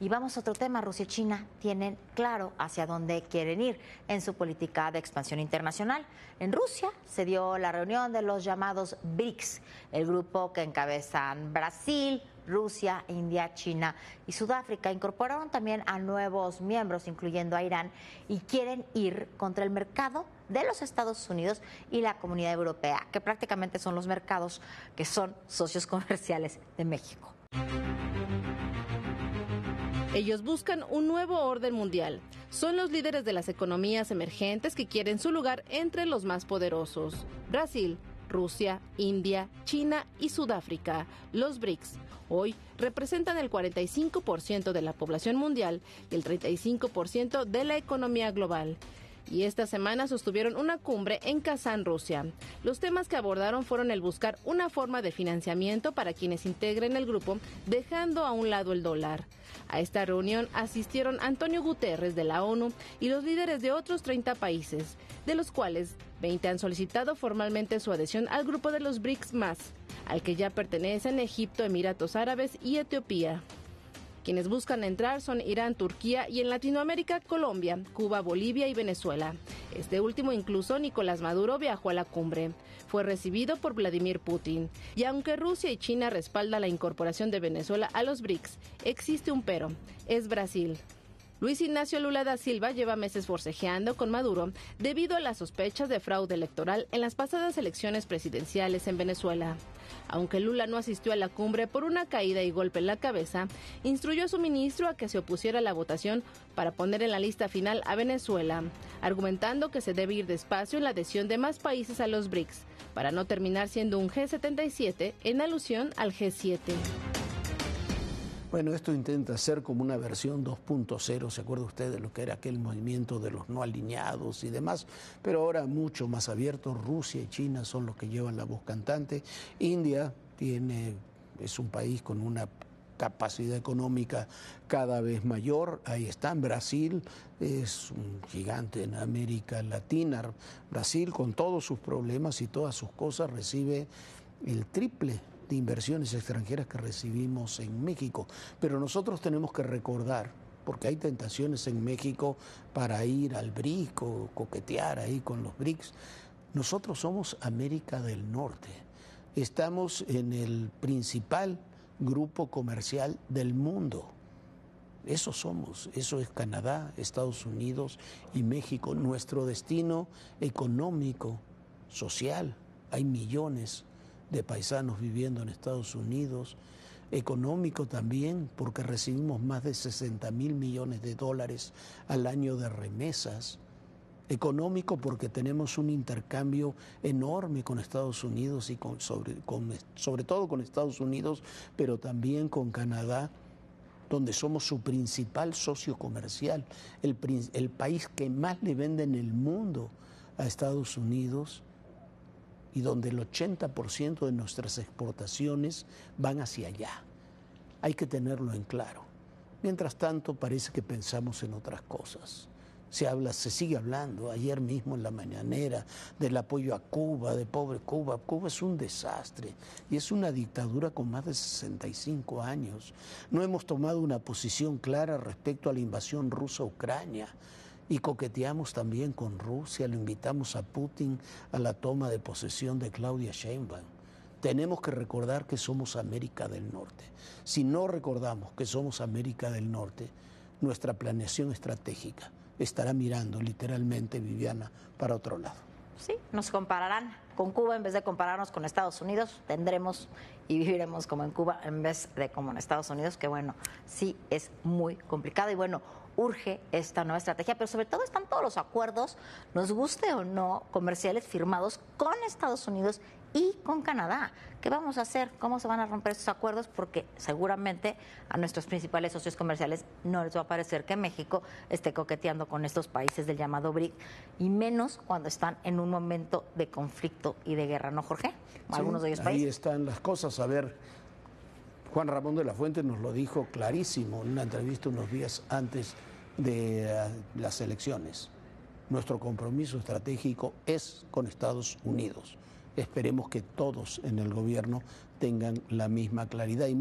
Y vamos a otro tema, Rusia y China tienen claro hacia dónde quieren ir en su política de expansión internacional. En Rusia se dio la reunión de los llamados BRICS, el grupo que encabezan Brasil, Rusia, India, China y Sudáfrica. Incorporaron también a nuevos miembros, incluyendo a Irán, y quieren ir contra el mercado de los Estados Unidos y la Comunidad Europea, que prácticamente son los mercados que son socios comerciales de México. Ellos buscan un nuevo orden mundial. Son los líderes de las economías emergentes que quieren su lugar entre los más poderosos. Brasil, Rusia, India, China y Sudáfrica, los BRICS, hoy representan el 45% de la población mundial y el 35% de la economía global y esta semana sostuvieron una cumbre en Kazán, Rusia. Los temas que abordaron fueron el buscar una forma de financiamiento para quienes integren el grupo, dejando a un lado el dólar. A esta reunión asistieron Antonio Guterres de la ONU y los líderes de otros 30 países, de los cuales 20 han solicitado formalmente su adhesión al grupo de los BRICS más, al que ya pertenecen Egipto, Emiratos Árabes y Etiopía. Quienes buscan entrar son Irán, Turquía y en Latinoamérica Colombia, Cuba, Bolivia y Venezuela. Este último incluso Nicolás Maduro viajó a la cumbre. Fue recibido por Vladimir Putin. Y aunque Rusia y China respaldan la incorporación de Venezuela a los BRICS, existe un pero. Es Brasil. Luis Ignacio Lula da Silva lleva meses forcejeando con Maduro debido a las sospechas de fraude electoral en las pasadas elecciones presidenciales en Venezuela. Aunque Lula no asistió a la cumbre por una caída y golpe en la cabeza, instruyó a su ministro a que se opusiera a la votación para poner en la lista final a Venezuela, argumentando que se debe ir despacio en la adhesión de más países a los BRICS, para no terminar siendo un G77 en alusión al G7. Bueno, esto intenta ser como una versión 2.0, ¿se acuerda usted de lo que era aquel movimiento de los no alineados y demás? Pero ahora mucho más abierto, Rusia y China son los que llevan la voz cantante, India tiene, es un país con una capacidad económica cada vez mayor. Ahí está, Brasil es un gigante en América Latina. Brasil, con todos sus problemas y todas sus cosas, recibe el triple de inversiones extranjeras que recibimos en México. Pero nosotros tenemos que recordar, porque hay tentaciones en México para ir al BRIC o coquetear ahí con los BRICS, nosotros somos América del Norte. Estamos en el principal grupo comercial del mundo. Eso somos, eso es Canadá, Estados Unidos y México, nuestro destino económico, social. Hay millones de paisanos viviendo en Estados Unidos, económico también, porque recibimos más de 60 mil millones de dólares al año de remesas, económico porque tenemos un intercambio enorme con Estados Unidos y con, sobre, sobre todo con Estados Unidos, pero también con Canadá donde somos su principal socio comercial, el país que más le vende en el mundo a Estados Unidos y donde el 80% de nuestras exportaciones van hacia allá. Hay que tenerlo en claro. Mientras tanto, parece que pensamos en otras cosas. Se habla, se sigue hablando, ayer mismo en la mañanera, del apoyo a Cuba, de pobre Cuba. Cuba es un desastre y es una dictadura con más de 65 años. No hemos tomado una posición clara respecto a la invasión rusa a Ucrania y coqueteamos también con Rusia, lo invitamos a Putin a la toma de posesión de Claudia Sheinbaum. Tenemos que recordar que somos América del Norte. Si no recordamos que somos América del Norte, nuestra planeación estratégica estará mirando literalmente, Viviana, para otro lado. Sí, nos compararán con Cuba en vez de compararnos con Estados Unidos. Tendremos y viviremos como en Cuba en vez de como en Estados Unidos, que bueno, sí es muy complicado y bueno, urge esta nueva estrategia, pero sobre todo están todos los acuerdos, nos guste o no, comerciales firmados con Estados Unidos y con Canadá. ¿Qué vamos a hacer? ¿Cómo se van a romper esos acuerdos? Porque seguramente a nuestros principales socios comerciales no les va a parecer que México esté coqueteando con estos países del llamado BRIC, y menos cuando están en un momento de conflicto y de guerra, ¿no, Jorge? Algunos de ellos países. Ahí están las cosas a ver. Juan Ramón de la Fuente nos lo dijo clarísimo en una entrevista unos días antes de eh, las elecciones. Nuestro compromiso estratégico es con Estados Unidos. Esperemos que todos en el gobierno tengan la misma claridad. Y